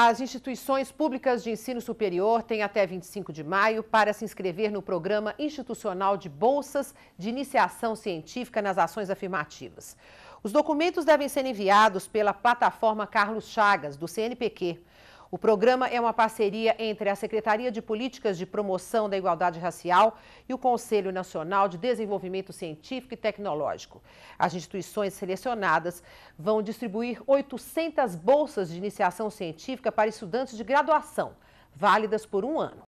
As instituições públicas de ensino superior têm até 25 de maio para se inscrever no Programa Institucional de Bolsas de Iniciação Científica nas Ações Afirmativas. Os documentos devem ser enviados pela plataforma Carlos Chagas, do CNPq. O programa é uma parceria entre a Secretaria de Políticas de Promoção da Igualdade Racial e o Conselho Nacional de Desenvolvimento Científico e Tecnológico. As instituições selecionadas vão distribuir 800 bolsas de iniciação científica para estudantes de graduação, válidas por um ano.